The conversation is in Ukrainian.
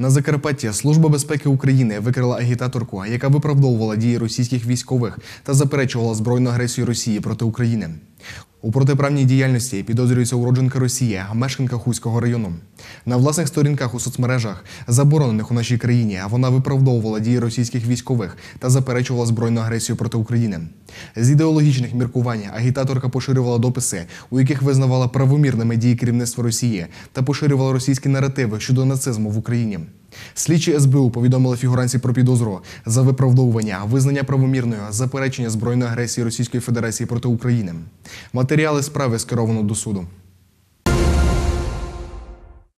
На Закарпаття Служба безпеки України викрила агітаторку, яка виправдовувала дії російських військових та заперечувала збройну агресію Росії проти України. У протиправній діяльності підозрюється уродженка Росії, мешканка Хуського району. На власних сторінках у соцмережах, заборонених у нашій країні, вона виправдовувала дії російських військових та заперечувала збройну агресію проти України. З ідеологічних міркувань агітаторка поширювала дописи, у яких визнавала правомірними дії керівництва Росії та поширювала російські наративи щодо нацизму в Україні. Слідчі СБУ повідомили фігуранці про підозру за виправдовування, визнання правомірною, заперечення збройної агресії Російської Федерації проти України. Матеріали справи скеровано до суду.